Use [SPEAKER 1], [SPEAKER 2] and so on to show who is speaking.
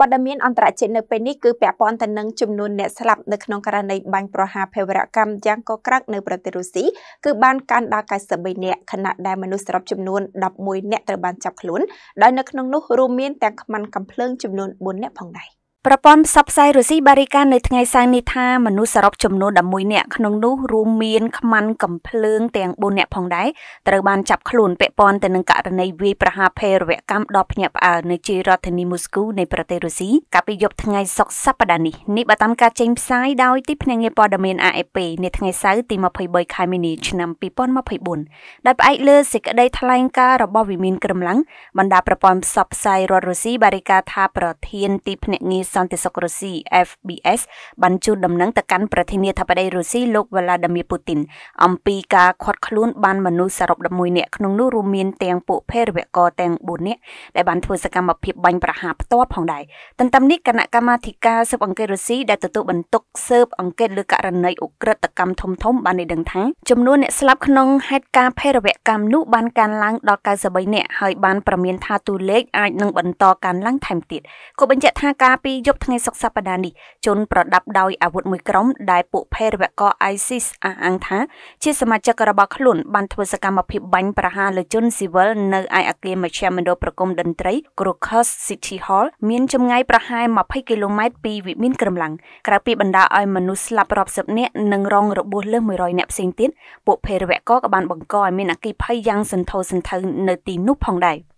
[SPEAKER 1] ព័ត៌មានអន្តរជាតិនៅពេលនេះគឺពាក់ព័ន្ធទៅនឹងចំនួនអ្នកស្លាប់នៅក្នុងករណីបាញ់ប្រហារភេរវកម្មយ៉ាងកក្រើកនៅប្រទេសរុស្ស៊ីគឺបានកើនដល់93នាក់ខណៈដែលមនុស្សសរុបចំនួន11នាក់ត្រូវបានចាប់ខ្លួនដោយនៅក្នុងនោះរួមមានទាំងខ្មាន់កំភ្លើងចំនួន4នាក់ផងដែរ
[SPEAKER 2] ប្រព័ន្ធផ្សព្វផ្សាយរុស្ស៊ីបារីកានៅថ្ងៃសៅរ៍នេះថាមនុស្សសរុបចំនួន11នាក់ក្នុងនោះរួមមានខ្មាន់កំភ្លើង ទាំង4នាក់ផងដែរត្រូវបានចាប់ខ្លួនពាក់ព័ន្ធទៅនឹងករណីវាយប្រហារភេរវកម្មដល់ភ្នាក់ផ្អើលនៅជារដ្ឋធានីមូស្គូនៃប្រទេសរុស្ស៊ីកាលពីយប់ថ្ងៃសុក្រសប្តាហ៍នេះនេះបើតាមការចេញផ្សាយដោយទីភ្នាក់ងារព័ត៌មាន AFP នៅថ្ងៃសៅរ៍ទី23ខែមីនាឆ្នាំ2024ដោយផ្អែកលើសេចក្តីថ្លែងការណ៍របស់វិមានក្រមឡាំងបណ្ដាប្រព័ន្ធផ្សព្វផ្សាយរដ្ឋរុស្ស៊ីបារីកាថាប្រធានទីភ្នាក់ងារសន្តិសុខរុស្ស៊ី FBS បានជូនដំណឹងទៅកាន់ប្រធានាធិបតីរុស្ស៊ីលោក Vladimir Putin អំពីការខាត់ខ្លួនបានមនុស្សសរុប11នាក់ក្នុងនោះរួមមានទាំងពួកភេរវករទាំង4នាក់ដែលបានធ្វើសកម្មភាពបាញ់ប្រហារផ្ទាល់ផងដែរទន្ទឹមនេះគណៈកម្មាធិការស៊ើបអង្កេតរុស្ស៊ីដែលទទួលបន្ទុកស៊ើបអង្កេតលើករណីអ ுக ្រិតកម្មធំធំបានឲ្យដឹងថាចំនួនអ្នកស្លាប់ក្នុងហេតុការណ៍ភេរវកម្មនោះបានកើនឡើងដល់93នាក់ហើយបានប្រមានថាតួលេខអាចនឹងបន្តកើនឡើងថែមទៀតក៏បញ្ជាក់ថាការពីយប់ថ្ងៃសុក្រសប្តាហ៍នេះជនប្រដាប់ដោយអាវុធមួយក្រុមដែលពួកភេរវករ ISIS អះអាងថាជាសមាជិករបស់ខ្លួនបានធ្វើសកម្មភាពបាញ់ប្រហារលើជនស៊ីវិលនៅឯអគារមជ្ឈមណ្ឌលប្រគំតន្ត្រី Crocus City Hall មានចម្ងាយប្រហែល20គីឡូម៉ែត្រពីវិមានក្រំឡាំងក្រៅពីបណ្ដាឲ្យមនុស្សស្លាប់រាប់សិបនាក់និងរងរបួសលើស100នាក់ផ្សេងទៀតពួកភេរវករក៏បានបង្កឲ្យមានអគិភ័យយ៉ាងសន្ធោសន្ធៅនៅទីនោះផងដែរ។